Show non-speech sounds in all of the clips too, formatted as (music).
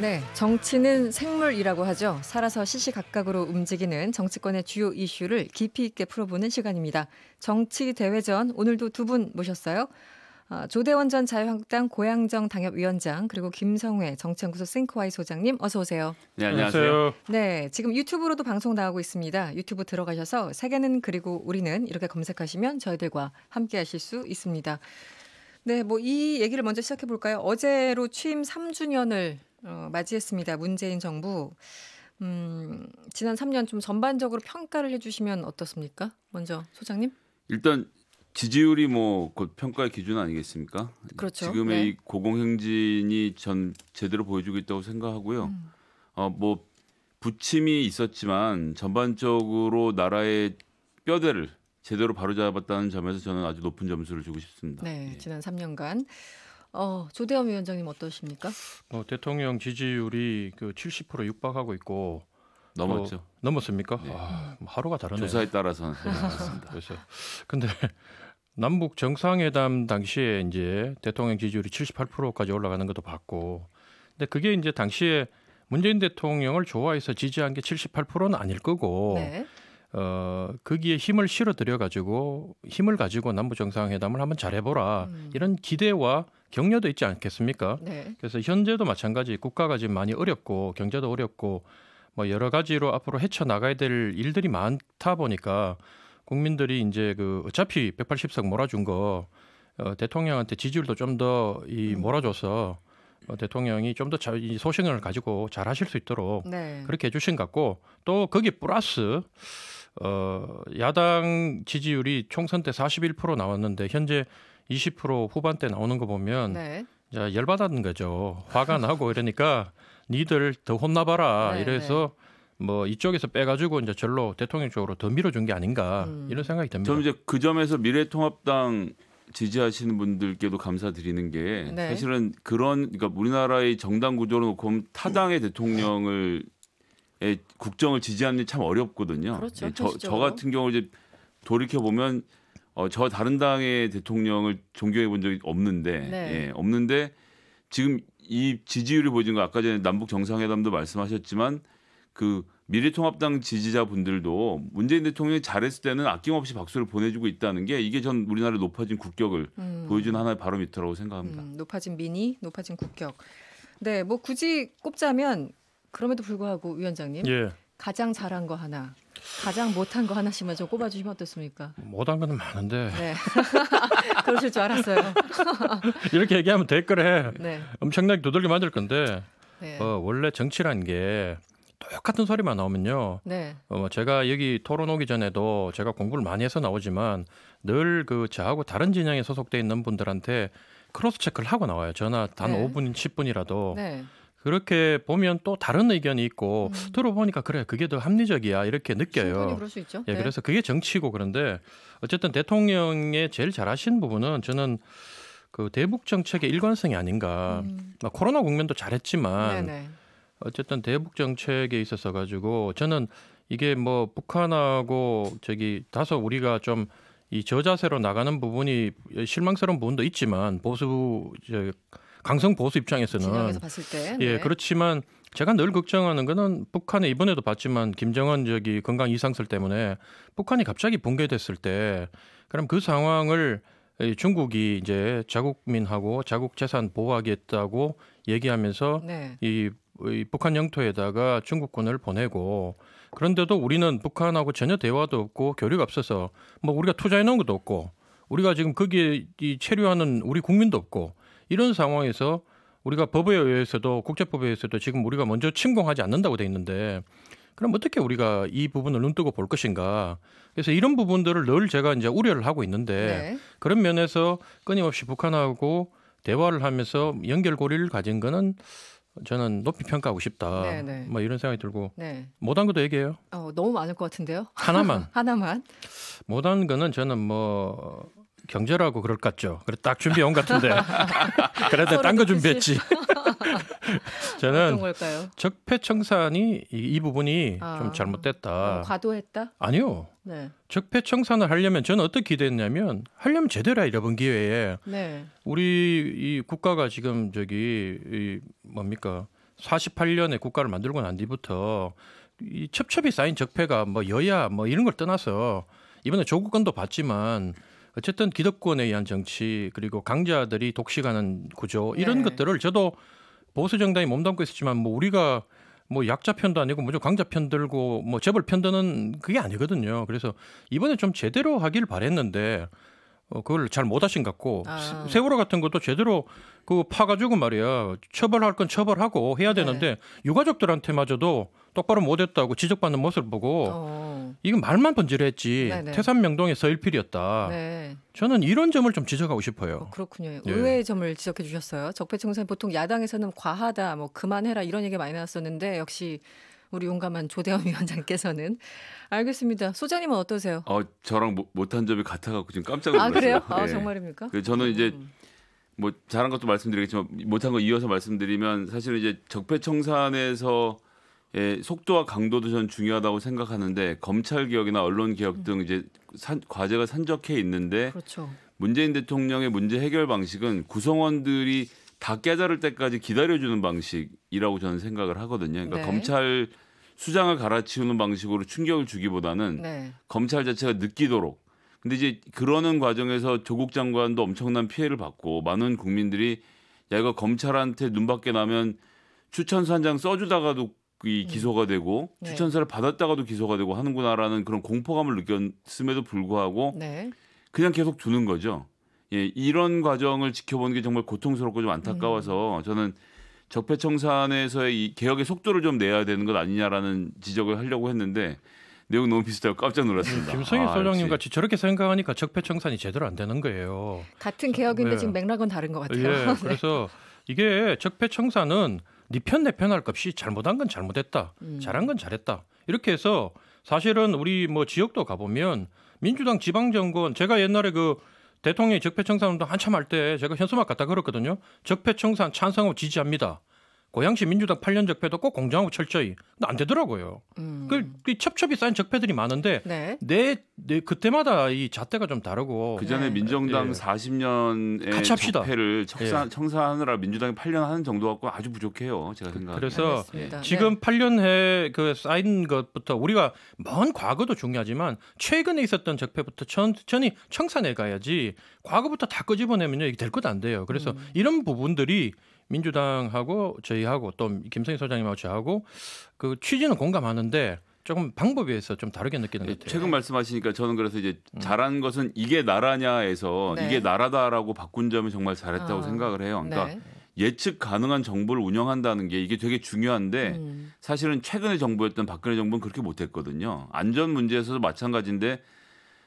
네, 정치는 생물이라고 하죠. 살아서 시시각각으로 움직이는 정치권의 주요 이슈를 깊이 있게 풀어보는 시간입니다. 정치 대회전 오늘도 두 분 모셨어요. 아, 조대원 전 자유한국당 고양정 당협위원장 그리고 김성회 정치연구소 싱크와이 소장님 어서 오세요. 네 안녕하세요. 네 지금 유튜브로도 방송 나가고 있습니다. 유튜브 들어가셔서 세계는 그리고 우리는 이렇게 검색하시면 저희들과 함께하실 수 있습니다. 네, 뭐 이 얘기를 먼저 시작해 볼까요? 어제로 취임 3주년을 어, 맞이했습니다. 문재인 정부. 음, 지난 3년 좀 전반적으로 평가를 해주시면 어떻습니까? 먼저 소장님. 일단 지지율이 뭐 곧 평가의 기준 아니겠습니까? 그렇죠. 지금의 네. 이 고공행진이 전 제대로 보여주고 있다고 생각하고요. 음. 어뭐 부침이 있었지만 전반적으로 나라의 뼈대를 제대로 바로잡았다는 점에서 저는 아주 높은 점수를 주고 싶습니다. 네, 예. 지난 3년간 어, 조대현 위원장님 어떠십니까? 어, 대통령 지지율이 그 70% 육박하고 있고 넘었죠. 어, 넘었습니까? 네. 아, 뭐 하루가 다르네요. 조사에 따라서는 넘 네, (laughs) 그래서 근데 남북 정상회담 당시에 이제 대통령 지지율이 78%까지 올라가는 것도 봤고, 근데 그게 이제 당시에 문재인 대통령을 좋아해서 지지한 게 78%는 아닐 거고, 네. 어 거기에 힘을 실어 들여 가지고 힘을 가지고 남북 정상회담을 한번 잘해보라 음. 이런 기대와 격려도 있지 않겠습니까? 네. 그래서 현재도 마찬가지 국가가 지금 많이 어렵고 경제도 어렵고 뭐 여러 가지로 앞으로 헤쳐 나가야 될 일들이 많다 보니까 국민들이 이제 그 어차피 180석 몰아준 거 어, 대통령한테 지지율도 좀 더이 음. 몰아줘서 어, 대통령이 좀더 소신을 가지고 잘 하실 수 있도록 네. 그렇게 해주신 것 같고 또 거기 플러스 어, 야당 지지율이 총선 때 41% 나왔는데 현재 20% 후반대 나오는 거 보면 네. 자, 열받는 았 거죠. 화가 나고 이러니까 니들 더 혼나봐라 네, 네. 이래서 네. 뭐 이쪽에서 빼가지고 이제 절로 대통령 쪽으로 더 밀어준 게 아닌가 음. 이런 생각이 듭니다. 저는 이제 그 점에서 미래통합당 지지하시는 분들께도 감사드리는 게 네. 사실은 그런 그러니까 우리나라의 정당 구조로 놓고 보면 타당의 대통령을 국정을 지지하는 게 참 어렵거든요. 그렇죠, 네, 저, 저 같은 경우 이제 돌이켜 보면 어, 저 다른 당의 대통령을 존경해 본 적이 없는데 네. 예, 없는데 지금 이 지지율을 보여는거 아까 전에 남북 정상회담도 말씀하셨지만 그 미래통합당 지지자분들도 문재인 대통령이 잘했을 때는 아낌없이 박수를 보내주고 있다는 게 이게 전 우리나라의 높아진 국격을 음. 보여준 하나의 바로미터라고 생각합니다. 음, 높아진 민의, 높아진 국격. 네, 뭐 굳이 꼽자면 그럼에도 불구하고 위원장님 예. 가장 잘한 거 하나, 가장 못한 거 하나씩만 좀 꼽아주시면 어떻습니까? 못한 거는 많은데. 네. (laughs) 그러실 줄 알았어요. (laughs) 이렇게 얘기하면 댓글에 네. 엄청나게 두들겨 맞을 건데 네. 어, 원래 정치란 게 똑같은 소리만 나오면요. 네. 어, 뭐 제가 여기 토론 오기 전에도 제가 공부를 많이 해서 나오지만 늘 그 저하고 다른 진영에 소속돼 있는 분들한테 크로스 체크를 하고 나와요. 전화 단 네. 5분, 10분이라도. 네. 그렇게 보면 또 다른 의견이 있고 음. 들어보니까 그래 그게 더 합리적이야 이렇게 느껴요. 그럴 수 있죠. 예, 네. 그래서 그게 정치고 그런데 어쨌든 대통령의 제일 잘하신 부분은 저는 그 대북 정책의 일관성이 아닌가. 음. 코로나 국면도 잘했지만 네네. 네. 어쨌든 대북 정책에 있어서 가지고 저는 이게 뭐 북한하고 저기 다소 우리가 좀 이 저자세로 나가는 부분이 실망스러운 부분도 있지만 보수 저 강성 보수 입장에서는 때, 예, 네. 예 그렇지만 제가 늘 걱정하는 거는 북한에 이번에도 봤지만 김정은 저기 건강 이상설 때문에 북한이 갑자기 붕괴됐을 때 그럼 그 상황을 중국이 이제 자국민하고 자국 재산 보호하겠다고 얘기하면서 네. 이, 이 북한 영토에다가 중국군을 보내고 그런데도 우리는 북한하고 전혀 대화도 없고 교류가 없어서 뭐 우리가 투자해 놓은 것도 없고 우리가 지금 거기에 이 체류하는 우리 국민도 없고 이런 상황에서 우리가 법에 의해서도 국제법에 의해서도 지금 우리가 먼저 침공하지 않는다고 돼 있는데 그럼 어떻게 우리가 이 부분을 눈뜨고 볼 것인가? 그래서 이런 부분들을 늘 제가 이제 우려를 하고 있는데 네. 그런 면에서 끊임없이 북한하고 대화를 하면서 연결고리를 가진 거는 저는 높이 평가하고 싶다. 네네. 네. 뭐 이런 생각이 들고 네. 못한 것도 얘기해요. 어, 너무 많을 것 같은데요. 하나만. (laughs) 하나만. 못한 거는 저는 뭐 경제라고 그럴 것 같죠. 그래 딱 준비해 온 같은데. (laughs) 그래도 딴 거 준비했지. (laughs) (laughs) 저는 적폐청산이 이, 이 부분이 아, 좀 잘못됐다. 어, 과도했다? 아니요. 네. 적폐청산을 하려면 저는 어떻게 기대했냐면 하려면 제대로 이러번 기회에 네. 우리 이 국가가 지금 저기 이 뭡니까 48년에 국가를 만들고 난 뒤부터 이 첩첩이 쌓인 적폐가 뭐 여야 뭐 이런 걸 떠나서 이번에 조국건도 봤지만 어쨌든 기득권에 의한 정치 그리고 강자들이 독식하는 구조 이런 네. 것들을 저도 보수 정당이 몸담고 있었지만 뭐 우리가 뭐 약자 편도 아니고 뭐저 강자 편 들고 뭐 재벌 편 드는 그게 아니거든요. 그래서 이번에 좀 제대로 하길 바랬는데 어, 그걸 잘 못하신 것 같고 아. 세월호 같은 것도 제대로 그 파가지고 말이야 처벌할 건 처벌하고 해야 네. 되는데 네. 유가족들한테마저도 똑바로 못했다고 지적받는 모습을 보고 어. 이건 말만 번지르했지태산명동에 네, 네. 서일필이었다. 네. 저는 이런 점을 좀 지적하고 싶어요. 어, 그렇군요. 예. 의외의 점을 지적해 주셨어요. 적폐청산 보통 야당에서는 과하다, 뭐 그만해라 이런 얘기 많이 나왔었는데 역시 우리 용감한 조대원 (laughs) 위원장께서는 알겠습니다. 소장님은 어떠세요? 어, 저랑 모, 못한 점이 같아갖고 지금 깜짝 아, 놀랐어요. 아 그래요? 아 네. 정말입니까? 그 저는 이제 음. 뭐 잘한 것도 말씀드리겠지만 못한 거 이어서 말씀드리면 사실은 이제 적폐청산에서 예, 속도와 강도도 전 중요하다고 생각하는데 검찰 개혁이나 언론 개혁 음. 등 이제 산, 과제가 산적해 있는데 그렇죠. 문재인 대통령의 문제 해결 방식은 구성원들이 다 깨달을 때까지 기다려주는 방식이라고 저는 생각을 하거든요. 그러니까 네. 검찰 수장을 갈아치우는 방식으로 충격을 주기보다는 네. 검찰 자체가 느끼도록. 근데 이제 그러는 과정에서 조국 장관도 엄청난 피해를 받고 많은 국민들이 야 이거 검찰한테 눈밖에 나면 추천서 한 장 써주다가도 이 음. 기소가 되고 네. 추천서를 받았다가도 기소가 되고 하는구나라는 그런 공포감을 느꼈음에도 불구하고 네. 그냥 계속 두는 거죠. 예, 이런 과정을 지켜보는 게 정말 고통스럽고 좀 안타까워서 네. 저는 적폐청산에서의 이 개혁의 속도를 좀 내야 되는 것 아니냐라는 지적을 하려고 했는데 내용 너무 비슷하고 깜짝 놀랐습니다. 네, 김성희 아, 소장님 같이 저렇게 생각하니까 적폐청산이 제대로 안 되는 거예요. 같은 개혁인데 네. 지금 맥락은 다른 것 같아요. 예, (laughs) 네. 그래서 이게 적폐청산은 니편내편 할것 없이 잘못한 건 잘못했다, 음. 잘한 건 잘했다 이렇게 해서 사실은 우리 뭐 지역도 가보면 민주당 지방정권 제가 옛날에 그 대통령이 적폐청산 운동 한참 할 때 제가 현수막 갖다 걸었거든요. 적폐청산 찬성하고 지지합니다. 고양시 민주당 8년 적폐도 꼭 공정하고 철저히. 근데 안 되더라고요. 음. 그, 그 첩첩이 쌓인 적폐들이 많은데 네. 내, 내 그때마다 이 잣대가 좀 다르고 그 전에 네. 민정당 예. 40년의 같이 합시다. 적폐를 청산, 예. 청산하느라 민주당이 8년 하는 정도 갖고 아주 부족해요. 제가 그, 생각. 그래서 알겠습니다. 네. 지금 네. 8년 해그 쌓인 것부터 우리가 먼 과거도 중요하지만 최근에 있었던 적폐부터 천천히 청산해 가야지 과거부터 다 끄집어내면요 이게 될 것도 안 돼요. 그래서 음. 이런 부분들이 민주당하고 저희하고 또 김성희 소장님하고 저하고 그 취지는 공감하는데 조금 방법에 의해서 좀 다르게 느끼는 것 예, 같아요. 최근 말씀하시니까 저는 그래서 이제 음. 잘한 것은 이게 나라냐에서 네. 이게 나라다라고 바꾼 점이 정말 잘했다고 아, 생각을 해요. 그러니까 네. 예측 가능한 정부를 운영한다는 게 이게 되게 중요한데 음. 사실은 최근의 정부였던 박근혜 정부는 그렇게 못했거든요. 안전 문제에서도 마찬가지인데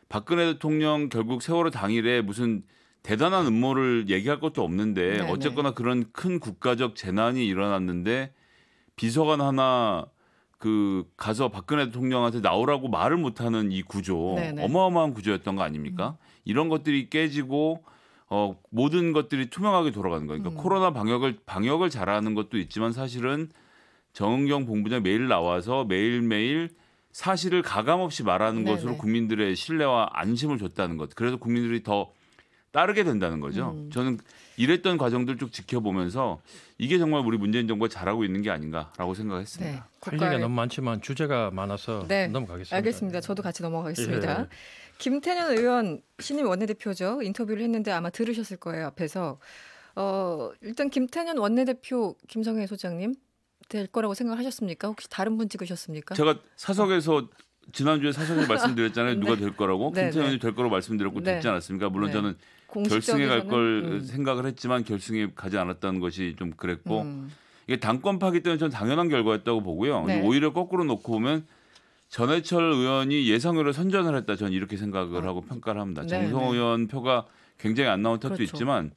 박근혜 대통령 결국 세월호 당일에 무슨 대단한 음모를 얘기할 것도 없는데 네, 네 어쨌거나 그런 큰 국가적 재난이 일어났는데 비서관 하나 그 가서 박근혜 대통령한테 나오라고 말을 못하는 이 구조 네네. 네. 어마어마한 구조였던 거 아닙니까? 음. 이런 것들이 깨지고 어, 모든 것들이 투명하게 돌아가는 거니까 그러니까 음. 코로나 방역을 방역을 잘하는 것도 있지만 사실은 정은경 본부장 매일 나와서 매일 매일 사실을 가감 없이 말하는 네네. 것으로 네. 국민들의 신뢰와 안심을 줬다는 것. 그래서 국민들이 더 따르게 된다는 거죠. 음. 저는 이랬던 과정들 쭉 지켜보면서 이게 정말 우리 문재인 정부가 잘하고 있는 게 아닌가라고 생각했습니다. 네, 할 얘기가 너무 많지만 주제가 많아서 네, 넘어가겠습니다. 알겠습니다. 저도 같이 넘어가겠습니다. 예. 김태년 의원 신임 원내대표죠. 인터뷰를 했는데 아마 들으셨을 거예요 앞에서. 어, 일단 김태년 원내대표 김성혜 소장님 될 거라고 생각하셨습니까? 혹시 다른 분 찍으셨습니까? 제가 사석에서 지난주에 사전에 말씀드렸잖아요. (laughs) 네. 누가 될 거라고 네, 김태현이 네. 될 거라고 말씀드렸고 됐지 네. 않았습니까? 물론 저는 네. 결승에 갈걸 음. 생각을 했지만 결승에 가지 않았다는 것이 좀 그랬고 음. 이게 당권 파기 때문에 저는 당연한 결과였다고 보고요. 오히려 거꾸로 놓고 보면 전해철 의원이 예상으로 선전을 했다. 저는 이렇게 생각을 아. 하고 평가를 합니다. 정성호 의원 표가 굉장히 안 나온 탓도 그렇죠. 있지만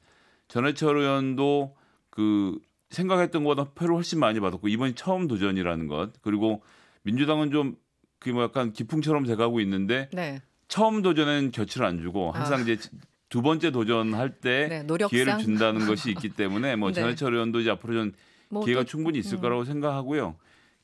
전해철 의원도 그 생각했던 것보다 표를 훨씬 많이 받았고 이번이 처음 도전이라는 것 그리고 민주당은 좀 그뭐 약간 기풍처럼 돼가고 있는데 네. 처음 도전엔 겨칠 안 주고 아. 항상 아. 이제 두 번째 도전할 때 네, 기회를 준다는 것이 있기 때문에 뭐 (laughs) 네. 전해철 의원도 이제 앞으로 좀뭐 기회가 또, 충분히 있을 음. 거라고 생각하고요.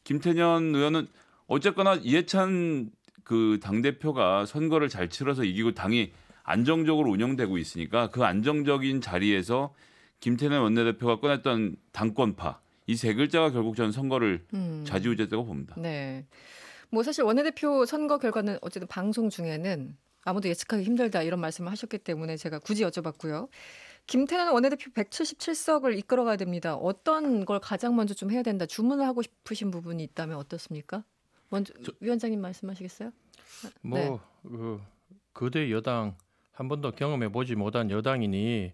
김태년 의원은 어쨌거나 이해찬 그당 대표가 선거를 잘 치러서 이기고 당이 안정적으로 운영되고 있으니까 그 안정적인 자리에서 김태년 원내대표가 꺼냈던 당권파 이 세 글자가 결국 전 선거를 음. 좌지우지했다고 봅니다. 네. 뭐 사실 원내대표 선거 결과는 어쨌든 방송 중에는 아무도 예측하기 힘들다 이런 말씀을 하셨기 때문에 제가 굳이 여쭤봤고요. 김태년 원내대표 177석을 이끌어가야 됩니다. 어떤 걸 가장 먼저 좀 해야 된다 주문을 하고 싶으신 부분이 있다면 어떻습니까? 먼저 저, 위원장님 말씀하시겠어요? 아, 뭐 네. 그, 거대 여당 한 번도 경험해 보지 못한 여당이니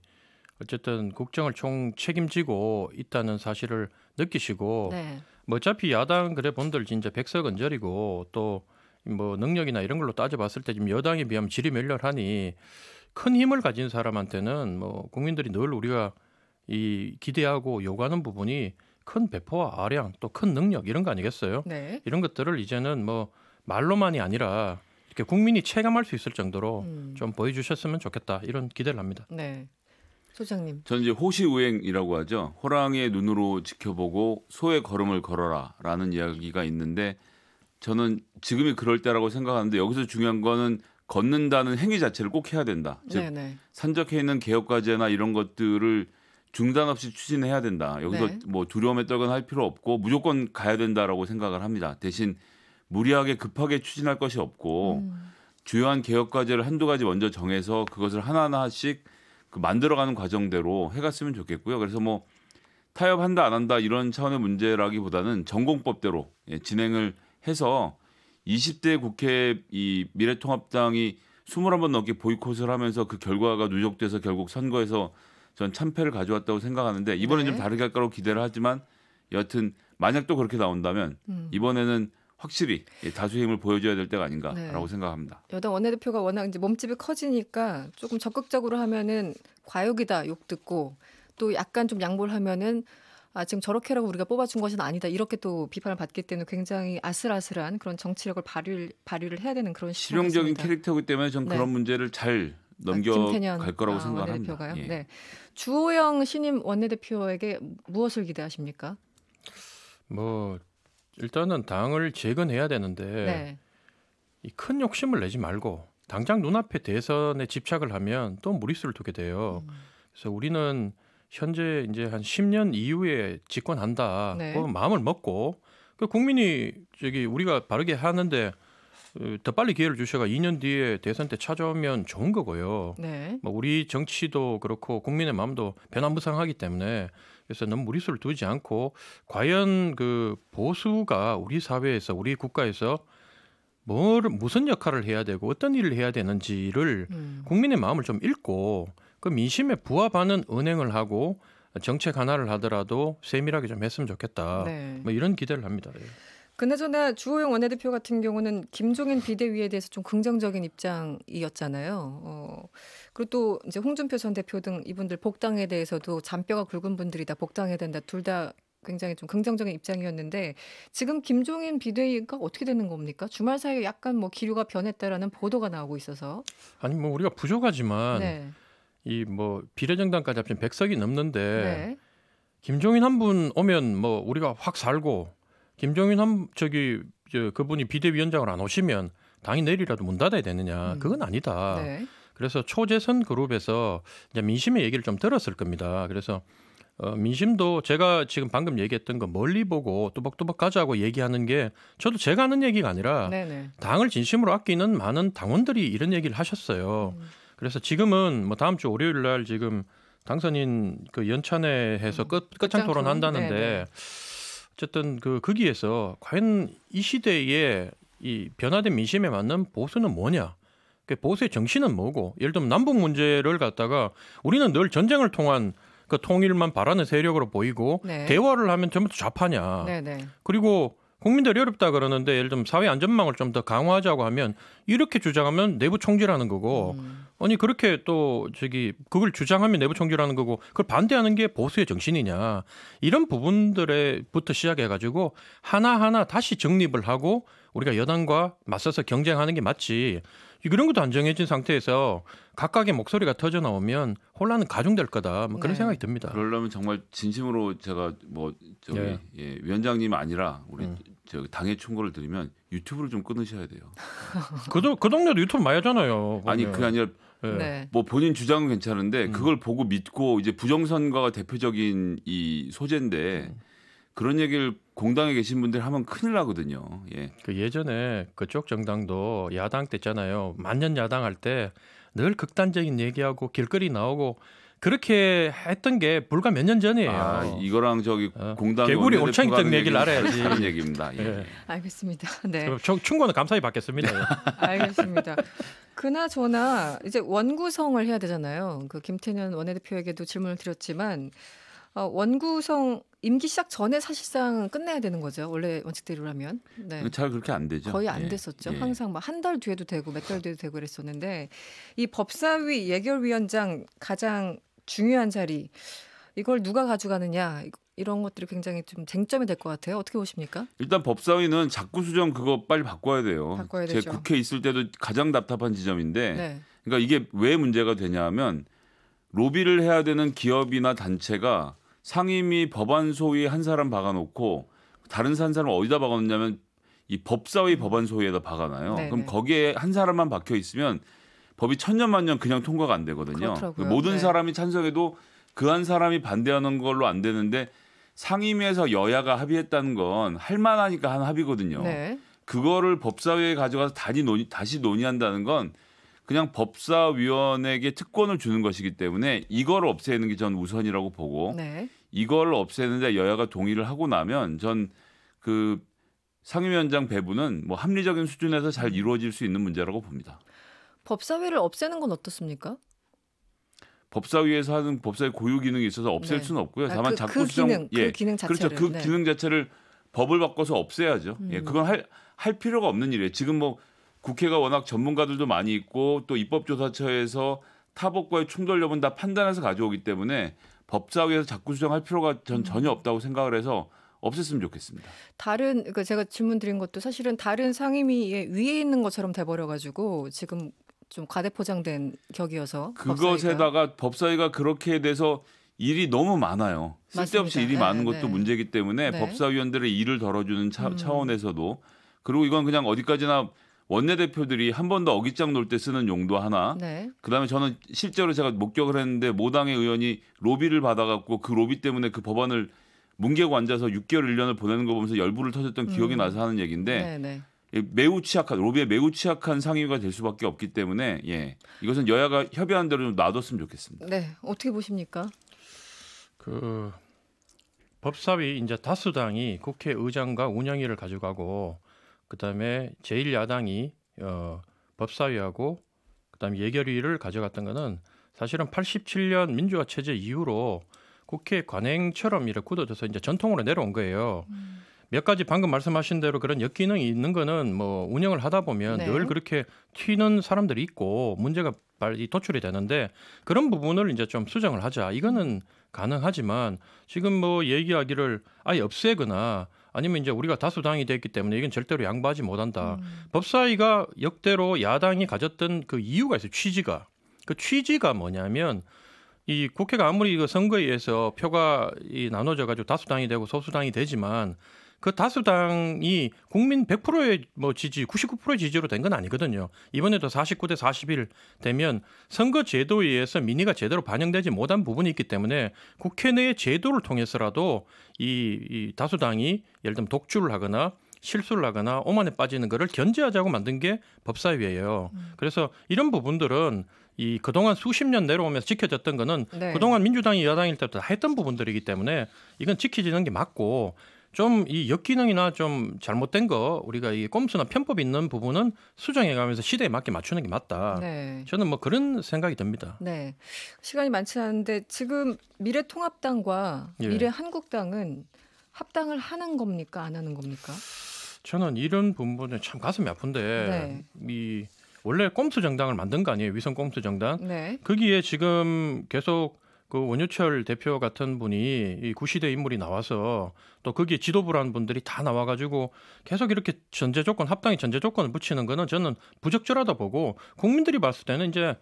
어쨌든 국정을 총 책임지고 있다는 사실을 느끼시고 네. 뭐 어차피 야당 그래 본들 진짜 백석 은절이고 또 뭐 능력이나 이런 걸로 따져봤을 때 지금 여당에 비하면 질이 멸렬하니 큰 힘을 가진 사람한테는 뭐 국민들이 늘 우리가 이 기대하고 요구하는 부분이 큰 배포와 아량 또 큰 능력 이런 거 아니겠어요? 네. 이런 것들을 이제는 뭐 말로만이 아니라 이렇게 국민이 체감할 수 있을 정도로 음. 좀 보여주셨으면 좋겠다 이런 기대를 합니다. 네. 소장님. 저는 이제 호시우행이라고 하죠. 호랑이의 눈으로 지켜보고 소의 걸음을 걸어라라는 이야기가 있는데 저는 지금이 그럴 때라고 생각하는데 여기서 중요한 거는 걷는다는 행위 자체를 꼭 해야 된다. 즉 네네. 네. 산적해 있는 개혁과제나 이런 것들을 중단 없이 추진해야 된다. 여기서 네. 뭐 두려움에 떨거나할 필요 없고 무조건 가야 된다라고 생각을 합니다. 대신 무리하게 급하게 추진할 것이 없고 음. 주요한 개혁과제를 한두 가지 먼저 정해서 그것을 하나하나씩 그 만들어가는 과정대로 해갔으면 좋겠고요. 그래서 뭐 타협한다 안 한다 이런 차원의 문제라기보다는 전공법대로 예, 진행을 해서 20대 국회 이 미래통합당이 21번 넘게 보이콧을 하면서 그 결과가 누적돼서 결국 선거에서 전 참패를 가져왔다고 생각하는데 이번에 네. 좀 다르게 할 거라고 기대를 하지만 여튼 만약 또 그렇게 나온다면 음. 이번에는 확실히 예, 다수의 힘을 보여줘야 될 때가 아닌가라고 네. 생각합니다. 여당 원내대표가 워낙 이제 몸집이 커지니까 조금 적극적으로 하면은 과욕이다 욕 듣고 또 약간 좀 양보를 하면은 아 지금 저렇게라고 우리가 뽑아준 것은 아니다 이렇게 또 비판을 받기 때문에 굉장히 아슬아슬한 그런 정치력을 발휘 발휘를 해야 되는 그런 실용적인 캐릭터이기 때문에 전 네. 그런 문제를 잘 넘겨갈 아, 거라고 아, 생각합니다. 예. 네. 주호영 신임 원내대표에게 무엇을 기대하십니까? 뭐 일단은 당을 재건해야 되는데 네. 이큰 욕심을 내지 말고 당장 눈앞에 대선에 집착을 하면 또 무리수를 두게 돼요. 음. 그래서 우리는 현재 이제 한 10년 이후에 집권한다. 네. 그 마음을 먹고 그 국민이 저기 우리가 바르게 하는데 더 빨리 기회를 주셔가 2년 뒤에 대선 때 찾아오면 좋은 거고요. 네. 뭐 우리 정치도 그렇고 국민의 마음도 변화무상하기 때문에 그래서 너무 무리수를 두지 않고 과연 그 보수가 우리 사회에서 우리 국가에서 뭘 무슨 역할을 해야 되고 어떤 일을 해야 되는지를 음. 국민의 마음을 좀 읽고 그 민심에 부합하는 은행을 하고 정책 하나를 하더라도 세밀하게 좀 했으면 좋겠다. 네. 뭐 이런 기대를 합니다. 예. 그나저나 주호영 원내대표 같은 경우는 김종인 비대위에 대해서 좀 긍정적인 입장이었잖아요. 어, 그리고 또 이제 홍준표 전 대표 등 이분들 복당에 대해서도 잔뼈가 굵은 분들이다 복당해야 된다 둘 다 굉장히 좀 긍정적인 입장이었는데 지금 김종인 비대위가 어떻게 되는 겁니까? 주말 사이에 약간 뭐 기류가 변했다라는 보도가 나오고 있어서 아니 뭐 우리가 부족하지만 네. 이뭐 비례정당까지 합치백석이 넘는데 네. 김종인 한 분 오면 뭐 우리가 확 살고 김종인 한 저기 저, 그분이 비대위원장을 안 오시면 당이 내리이라도문 닫아야 되느냐 음. 그건 아니다. 네. 그래서 초재선 그룹에서 이제 민심의 얘기를 좀 들었을 겁니다. 그래서 어, 민심도 제가 지금 방금 얘기했던 거 멀리 보고 뚜벅뚜벅 가자고 얘기하는 게 저도 제가 하는 얘기가 아니라 네네. 당을 진심으로 아끼는 많은 당원들이 이런 얘기를 하셨어요. 음. 그래서 지금은 뭐 다음 주 월요일 날 지금 당선인 그 연찬회에서 음. 끝 끝장 토론한다는데. 네네. 어쨌든 그 거기에서 과연 이 시대에 이 변화된 민심에 맞는 보수는 뭐냐? 그 보수의 정신은 뭐고? 예를 들면 남북 문제를 갖다가 우리는 늘 전쟁을 통한 그 통일만 바라는 세력으로 보이고 네. 대화를 하면 전부 다 좌파냐. 네, 네. 그리고 국민들이 어렵다 그러는데 예를 들면 사회 안전망을 좀 더 강화하자고 하면 이렇게 주장하면 내부 총질하는 거고 음. 아니 그렇게 또 저기 그걸 주장하면 내부 총질하는 거고 그걸 반대하는 게 보수의 정신이냐 이런 부분들에부터 시작해가지고 하나 하나 다시 정립을 하고 우리가 여당과 맞서서 경쟁하는 게 맞지. 이런 것도 안 정해진 상태에서 각각의 목소리가 터져 나오면 혼란은 가중될 거다. 뭐 그런 네. 생각이 듭니다. 그러려면 정말 진심으로 제가 뭐 저기 네. 예, 위원장님 아니라 우리 음. 저 당의 충고를 드리면 유튜브를 좀 끊으셔야 돼요. (laughs) 그도 그 동네도 유튜브 많이 하잖아요. 아니 그게 아니라 예. 네. 뭐 본인 주장은 괜찮은데 음. 그걸 보고 믿고 이제 부정선거가 대표적인 이 소재인데 음. 그런 얘기를 공당에 계신 분들 하면 큰일 나거든요. 예. 그 예전에 그쪽 정당도 야당 때잖아요. 만년 야당 할 때 늘 극단적인 얘기하고 길거리 나오고 그렇게 했던 게 불과 몇 년 전이에요. 아, 이거랑 저기 어. 공당 개구리 올창이떡 얘기를 알아야지. 다런 얘기입니다. 예. 예. 알겠습니다. (laughs) 네. 충고는 감사히 받겠습니다. 예. (laughs) 알겠습니다. 그나저나 이제 원구성을 해야 되잖아요. 그 김태년 원내대표에게도 질문을 드렸지만 어, 원구성 임기 시작 전에 사실상 끝내야 되는 거죠. 원래 원칙대로라면. 네. 잘 그렇게 안 되죠. 거의 안 예. 됐었죠. 예. 항상 막한달 뒤에도 되고 몇 달 뒤에도 되고 그랬었는데 이 법사위 예결위원장 가장 중요한 자리 이걸 누가 가져가느냐 이런 것들이 굉장히 좀 쟁점이 될 것 같아요. 어떻게 보십니까? 일단 법사위는 자꾸 수정 그거 빨리 바꿔야 돼요. 바꿔야 되죠. 국회 있을 때도 가장 답답한 지점인데 네. 그러니까 이게 왜 문제가 되냐면 하 로비를 해야 되는 기업이나 단체가 상임위 법안소위 한 사람 박아놓고 다른 한 사람 어디다 박았놓냐면이 법사위 음. 법안소위에다 박아놔요. 네네. 그럼 네. 거기에 한 사람만 박혀 있으면 법이 천년만년 그냥 통과가 안 되거든요. 그렇더라고요. 모든 네. 사람이 찬성해도 그 한 사람이 반대하는 걸로 안 되는데 상임위에서 여야가 합의했다는 건 할만하니까 한 합의거든요. 네. 그거를 법사위에 가져가서 다시, 논의, 다시 논의한다는 건 그냥 법사위원에게 특권을 주는 것이기 때문에 이걸 없애는 게 전 우선이라고 보고 네. 이걸 없애는데 여야가 동의를 하고 나면 전 그 상임위원장 배분은 뭐 합리적인 수준에서 잘 이루어질 수 있는 문제라고 봅니다. 법사위를 없애는 건 어떻습니까? 법사위에서 하는 법사위 고유 기능이 있어서 없앨 네. 수는 없고요. 아, 다만 아, 그, 자꾸 그수 기능, 그 예, 그 기능 자체를, 그렇죠. 그 네. 기능 자체를 법을 바꿔서 없애야죠. 예, 음. 예, 그건 할, 할 필요가 없는 일이에요. 지금 뭐 국회가 워낙 전문가들도 많이 있고 또 입법조사처에서 타법과의 충돌 여부는 다 판단해서 가져오기 때문에 법사위에서 자꾸 수정할 필요가 전 음. 전혀 없다고 생각을 해서 없앴으면 좋겠습니다. 다른 그러니까 제가 질문 드린 것도 사실은 다른 상임위의 위에 있는 것처럼 돼버려 가지고 지금 좀 과대포장된 격이어서 그것에다가 법사위가, 그렇게 돼서 일이 너무 많아요. 쓸데없이 맞습니다. 일이 네, 많은 네. 것도 네. 문제이기 때문에 네. 법사위원들의 일을 덜어주는 차, 음. 차원에서도 그리고 이건 그냥 어디까지나 원내대표들이 한 번 더 어깃장 놀때 쓰는 용도 하나. 네. 그다음에 저는 실제로 제가 목격을 했는데 모당의 의원이 로비를 받아갖고 그 로비 때문에 그 법안을 뭉개고 앉아서 6개월 1년을 보내는 거 보면서 열불을 터졌던 음. 기억이 나서 하는 얘기인데 네네. 네. 예, 매우 취약한 로비에 매우 취약한 상위가 될 수밖에 없기 때문에 예 이것은 여야가 협의한 대로 좀 놔뒀으면 좋겠습니다. 네 어떻게 보십니까? 그 법사위 이제 다수당이 국회의장과 운영위를 가져가고 그다음에 제1야당이 어, 법사위하고 그다음 에 예결위를 가져갔던 거는 사실은 87년 민주화 체제 이후로 국회 관행처럼 이렇게 굳어져서 이제 전통으로 내려온 거예요. 음. 몇 가지 방금 말씀하신 대로 그런 역기능이 있는 거는 뭐 운영을 하다 보면 네. 늘 그렇게 튀는 사람들이 있고 문제가 빨리 도출이 되는데 그런 부분을 이제 좀 수정을 하자. 이거는 가능하지만 지금 뭐 얘기하기를 아예 없애거나 아니면 이제 우리가 다수당이 됐기 때문에 이건 절대로 양보하지 못한다. 음. 법사위가 역대로 야당이 가졌던 그 이유가 있어요. 취지가. 그 취지가 뭐냐면 이 국회가 아무리 그 선거에 의해서 표가 이 나눠져 가지고 다수당이 되고 소수당이 되지만 그 다수당이 국민 100%의 뭐 지지, 99%의 지지로 된 건 아니거든요. 이번에도 49대 4일 되면 선거 제도에 의해서 민의가 제대로 반영되지 못한 부분이 있기 때문에 국회 내의 제도를 통해서라도 이, 이 다수당이 예를 들면 독주를 하거나 실수를 하거나 오만에 빠지는 거를 견제하자고 만든 게 법사위예요. 음. 그래서 이런 부분들은 이 그동안 수십 년 내려오면서 지켜졌던 거는 네. 그동안 민주당이 여당일 때부터 했던 부분들이기 때문에 이건 지키지는 게 맞고 좀이 역기능이나 좀 잘못된 거 우리가 이 꼼수나 편법 있는 부분은 수정해가면서 시대에 맞게 맞추는 게 맞다. 네. 저는 뭐 그런 생각이 듭니다. 네. 시간이 많지 않은데 지금 미래통합당과 예. 미래한국당은 합당을 하는 겁니까 안 하는 겁니까? 저는 이런 부분에 참 가슴이 아픈데 네. 이 원래 꼼수 정당을 만든 거 아니에요 위성 꼼수 정당? 네. 거기에 지금 계속 그원효철 대표 같은 분이 이 구시대 인물이 나와서 또 거기에 지도부라는 분들이 다 나와가지고 계속 이렇게 전제 조건 합당의 전제 조건을 붙이는 거는 저는 부적절하다 보고 국민들이 봤을 때는 이제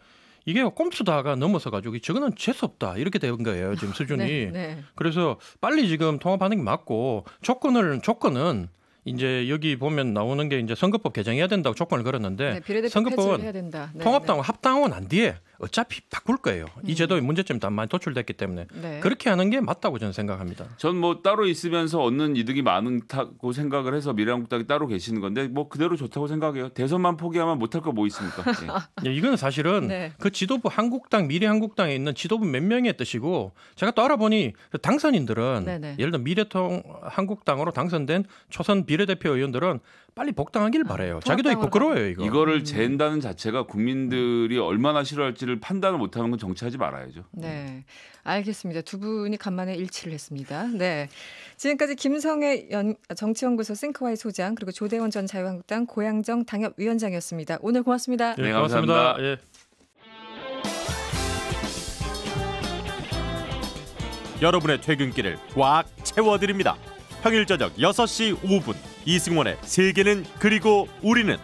이게 꼼수다가 넘어서 가지고 저거는 재수 없다 이렇게 된 거예요 지금 아, 수준이 네, 네. 그래서 빨리 지금 통합하는 게 맞고 조건을 조건은 이제 여기 보면 나오는 게 이제 선거법 개정해야 된다고 조건을 걸었는데 네, 선거법은 통합당원 합당은안 뒤에 어차피 바꿀 거예요. 이 음. 제도의 문제점이 다 많이 도출됐기 때문에 네. 그렇게 하는 게 맞다고 저는 생각합니다. 전 뭐 따로 있으면서 얻는 이득이 많다고 생각을 해서 미래한국당이 따로 계시는 건데 뭐 그대로 좋다고 생각해요. 대선만 포기하면 못할 거 뭐 있습니까? (laughs) 예. 네, 예, 이건 사실은 네. 그 지도부 한국당 미래한국당에 있는 지도부 몇 명의 뜻이고 제가 또 알아보니 그 당선인들은 네네. 네. 예를 들어 미래통 한국당으로 당선된 초선 비례대표 의원들은 빨리 복당하길 아, 바래요. 아, 자기도 부끄러워요 이거. 이거를 잰다는 음. 자체가 국민들이 얼마나 싫어할지 정치를 판단을 못하는 건 정치하지 말아야죠. 네, 알겠습니다. 두 분이 간만에 일치를 했습니다. 네, 지금까지 김성애 연, 정치연구소 싱크와이 소장 그리고 조대원 전 자유한국당 고양정 당협위원장이었습니다. 오늘 고맙습니다. 네, 네 감사합니다. 예. 여러분의 퇴근길을 꽉 채워드립니다. 평일 저녁 6시 5분 이승원의 세계는 그리고 우리는